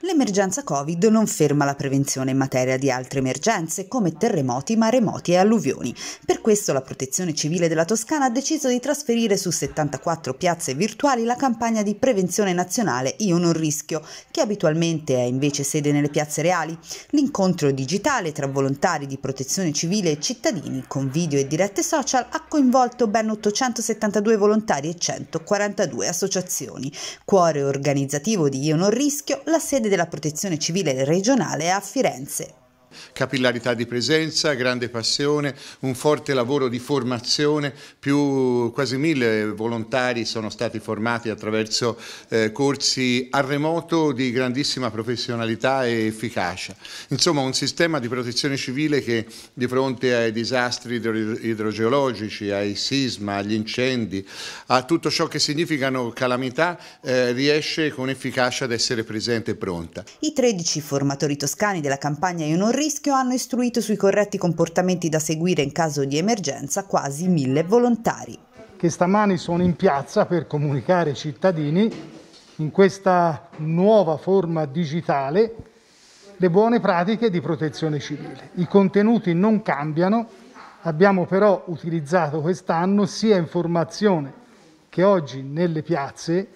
L'emergenza Covid non ferma la prevenzione in materia di altre emergenze come terremoti, maremoti e alluvioni. Per questo la Protezione Civile della Toscana ha deciso di trasferire su 74 piazze virtuali la campagna di prevenzione nazionale Io non rischio, che abitualmente è invece sede nelle piazze reali. L'incontro digitale tra volontari di protezione civile e cittadini con video e dirette social ha coinvolto ben 872 volontari e 142 associazioni. Cuore organizzativo di Io non rischio, la sede sede della Protezione Civile regionale a Firenze capillarità di presenza, grande passione, un forte lavoro di formazione, più quasi mille volontari sono stati formati attraverso eh, corsi a remoto di grandissima professionalità e efficacia. Insomma un sistema di protezione civile che di fronte ai disastri idrogeologici, ai sisma, agli incendi, a tutto ciò che significano calamità eh, riesce con efficacia ad essere presente e pronta. I 13 formatori toscani della campagna in onore rischio hanno istruito sui corretti comportamenti da seguire in caso di emergenza quasi mille volontari. Che stamani sono in piazza per comunicare ai cittadini in questa nuova forma digitale le buone pratiche di protezione civile. I contenuti non cambiano, abbiamo però utilizzato quest'anno sia in formazione che oggi nelle piazze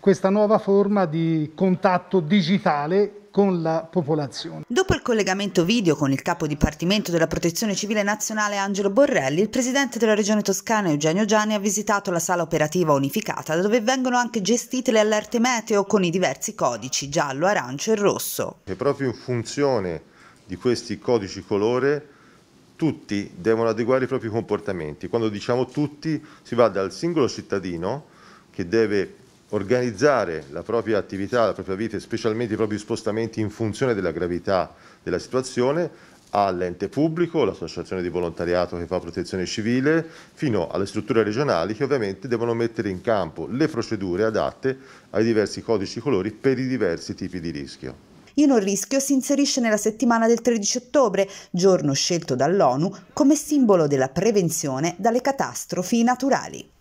questa nuova forma di contatto digitale con la popolazione. Dopo il collegamento video con il capo dipartimento della Protezione Civile Nazionale Angelo Borrelli, il presidente della regione toscana Eugenio Gianni ha visitato la sala operativa unificata dove vengono anche gestite le allerte meteo con i diversi codici giallo, arancio e rosso. E proprio in funzione di questi codici colore tutti devono adeguare i propri comportamenti. Quando diciamo tutti si va dal singolo cittadino che deve organizzare la propria attività, la propria vita e specialmente i propri spostamenti in funzione della gravità della situazione all'ente pubblico, l'associazione di volontariato che fa protezione civile, fino alle strutture regionali che ovviamente devono mettere in campo le procedure adatte ai diversi codici colori per i diversi tipi di rischio. In un rischio si inserisce nella settimana del 13 ottobre, giorno scelto dall'ONU come simbolo della prevenzione dalle catastrofi naturali.